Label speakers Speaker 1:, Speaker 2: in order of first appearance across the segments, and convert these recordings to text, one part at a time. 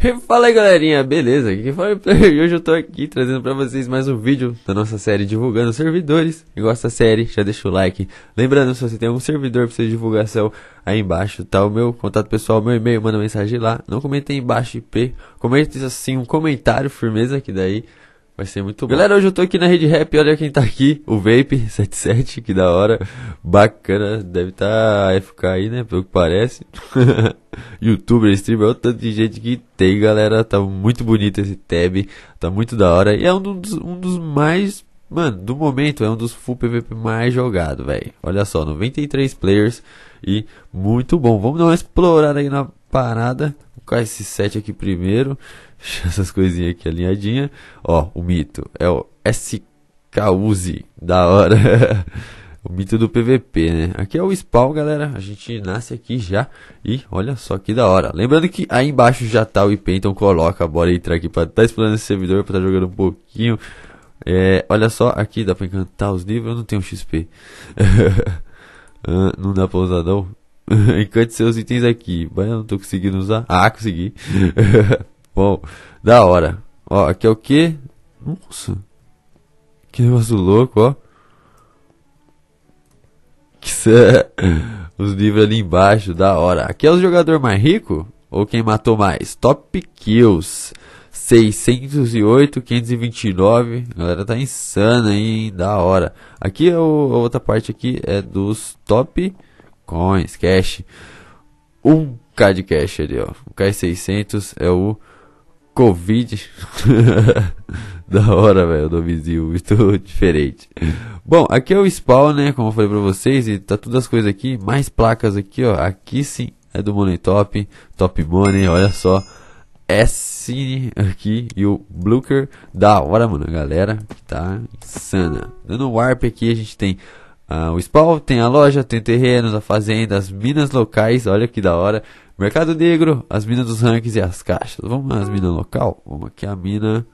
Speaker 1: Fala aí galerinha, beleza? Aqui foi Player e hoje eu tô aqui trazendo pra vocês mais um vídeo da nossa série Divulgando Servidores. Quem gosta da série, já deixa o like. Lembrando, se você tem algum servidor pra sua divulgação, aí embaixo tá o meu contato pessoal, meu e-mail, manda mensagem lá. Não comenta aí embaixo IP, comente assim um comentário, firmeza, que daí vai ser muito bom. Galera, hoje eu tô aqui na Rede Rap, olha quem tá aqui, o Vape77, que da hora, bacana, deve tá FK aí, né, pelo que parece. youtuber, streamer, olha o tanto de gente que tem, galera. Tá muito bonito esse tab, tá muito da hora. E é um dos, um dos mais, mano, do momento, é um dos full PVP mais jogado, velho. Olha só, 93 players e muito bom. Vamos dar uma explorada aí na parada. Vou colocar esse set aqui primeiro. Essas coisinhas aqui alinhadinha. Ó, o mito. É o SKUZI. Da hora. O mito do PVP, né? Aqui é o spawn, galera. A gente nasce aqui já. E olha só que da hora. Lembrando que aí embaixo já tá o IP, então coloca. Bora entrar aqui pra tá explorando esse servidor, pra tá jogando um pouquinho. É, olha só, aqui dá pra encantar os níveis. Eu não tenho XP. Ah, não dá pra usar não. Encante seus itens aqui. Mas eu não tô conseguindo usar. Ah, consegui. Bom, da hora. Ó, aqui é o que? Nossa. Que negócio louco, ó. Os livros ali embaixo, da hora. Aqui é o jogador mais rico? Ou quem matou mais? Top Kills. 608, 529. galera tá insana aí, da hora. Aqui é o, a outra parte aqui é dos top coins, cash. 1k de cash ali, ó. O K600 é o Covid. da hora, velho, o nomezinho muito diferente. Bom, aqui é o spawn, né, como eu falei pra vocês, e tá todas as coisas aqui, mais placas aqui, ó, aqui sim é do Money Top, Top Money, olha só. S é aqui e o Blooker da hora, mano. A galera que tá insana. Dando warp aqui, a gente tem ah, o Spawn tem a loja, tem terrenos, a fazenda, as minas locais, olha que da hora. Mercado Negro, as minas dos ranks e as caixas. Vamos nas minas local? Vamos aqui a mina.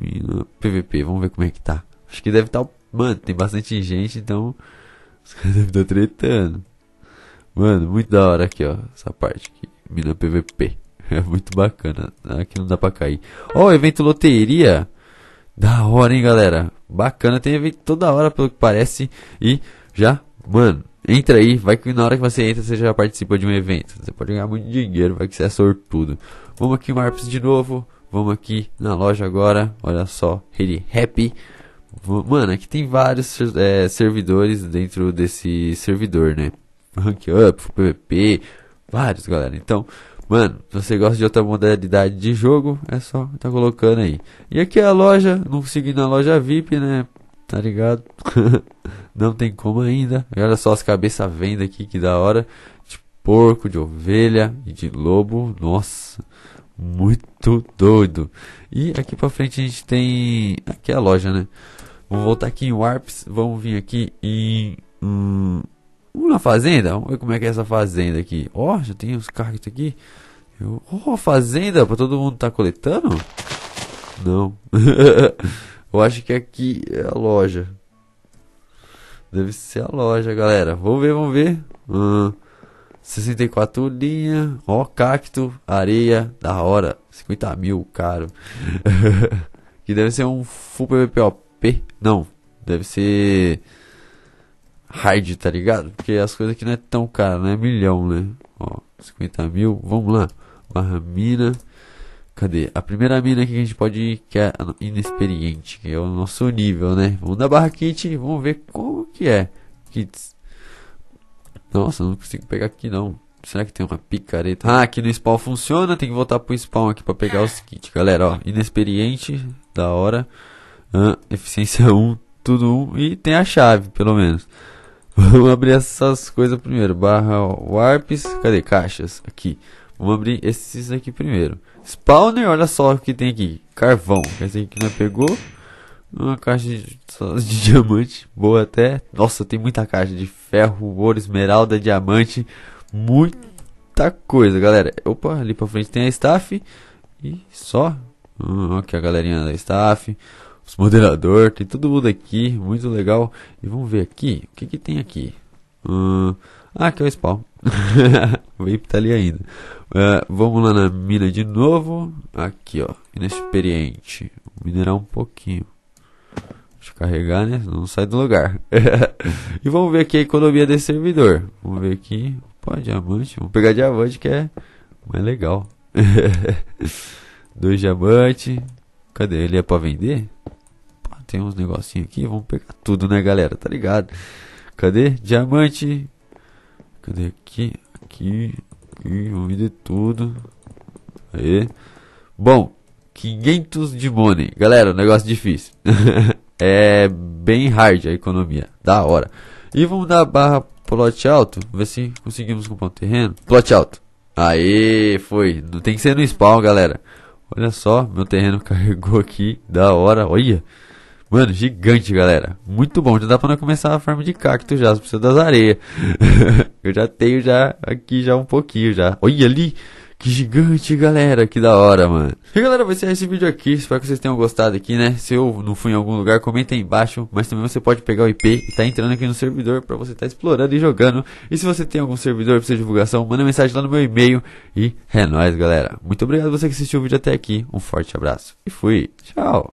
Speaker 1: Mina PVP, vamos ver como é que tá. Acho que deve estar. Tá, mano, tem bastante gente, então. Os caras devem estar tá tretando. Mano, muito da hora aqui, ó. Essa parte aqui. Mina PVP. É muito bacana. Aqui não dá pra cair. Ó, oh, evento loteria. Da hora, hein, galera? Bacana, tem evento toda hora, pelo que parece. E já, mano, entra aí. Vai que na hora que você entra, você já participa de um evento. Você pode ganhar muito dinheiro, vai que você é sortudo. Vamos aqui, Marps, de novo. Vamos aqui na loja agora. Olha só, rede Happy. Mano, aqui tem vários é, servidores dentro desse servidor, né? Rank Up, PVP, vários, galera. Então, Mano, se você gosta de outra modalidade de jogo, é só tá colocando aí. E aqui é a loja, não consegui na loja VIP, né? Tá ligado? não tem como ainda. E olha só as cabeças vendo aqui, que da hora. De porco, de ovelha e de lobo. Nossa, muito doido. E aqui pra frente a gente tem. Aqui é a loja, né? Vamos voltar aqui em Warps. Vamos vir aqui em. Hum, uma fazenda? Vamos ver como é que é essa fazenda aqui. Ó, oh, já tem uns cargos aqui. Eu, oh, fazenda, pra todo mundo tá coletando? Não. Eu acho que aqui é a loja. Deve ser a loja, galera. Vamos ver, vamos ver. Uh, ah, 64 linha. Ó, cacto, areia. Da hora. 50 mil, caro. que deve ser um full PVPOP. Não. Deve ser hard, tá ligado? Porque as coisas aqui não é tão caro, é né? Milhão, né? Ó, 50 mil, vamos lá. Barra mina. Cadê? A primeira mina aqui que a gente pode ir, que é inexperiente, que é o nosso nível, né? Vamos na barra kit, vamos ver como que é. Kits. Nossa, não consigo pegar aqui não. Será que tem uma picareta? Ah, aqui no spawn funciona, tem que voltar pro spawn aqui pra pegar os kits, galera, ó. Inexperiente, da hora. Ah, eficiência 1, tudo 1 e tem a chave, pelo menos. Vamos abrir essas coisas primeiro. Barra Warps. Cadê? Caixas. Aqui. Vamos abrir esses aqui primeiro. Spawner, olha só o que tem aqui. Carvão. Esse aqui não pegou. Uma caixa de, de, diamante. Boa até. Nossa, tem muita caixa de ferro, ouro, esmeralda, diamante. Muita coisa, galera. Opa, ali pra frente tem a staff. E só. Hum, aqui a galerinha da staff os moderadores, tem todo mundo aqui, muito legal. E vamos ver aqui, o que que tem aqui? Uh, ah, aqui é o spawn. o Vape tá ali ainda. Uh, vamos lá na mina de novo. Aqui, ó. Inexperiente. Vou minerar um pouquinho. Deixa eu carregar, né? Não sai do lugar. e vamos ver aqui a economia desse servidor. Vamos ver aqui. Pô, diamante. Vamos pegar diamante que é mais legal. Dois diamantes. Cadê? Ele é pra vender? tem uns negocinhos aqui, vamos pegar tudo, né, galera? Tá ligado? Cadê? Diamante. Cadê aqui? Aqui, aqui, vamos vender tudo. Aí. Bom, 500 de money. Galera, um negócio difícil. é bem hard a economia. Da hora. E vamos dar barra plot alto. Ver se conseguimos comprar um terreno. Plot alto. Aê, foi. Não tem que ser no spawn, galera. Olha só, meu terreno carregou aqui. Da hora. Olha. Mano, gigante, galera. Muito bom. Já dá pra começar a farm de cacto já. Só precisa das areias. eu já tenho já aqui já um pouquinho já. Olha ali. Que gigante, galera, que da hora, mano. E galera, vai ser esse vídeo aqui, espero que vocês tenham gostado aqui, né? Se eu não fui em algum lugar, comenta aí embaixo, mas também você pode pegar o IP e tá entrando aqui no servidor pra você tá explorando e jogando. E se você tem algum servidor pra sua divulgação, manda mensagem lá no meu e-mail e é nóis, galera. Muito obrigado você que assistiu o vídeo até aqui, um forte abraço e fui, tchau.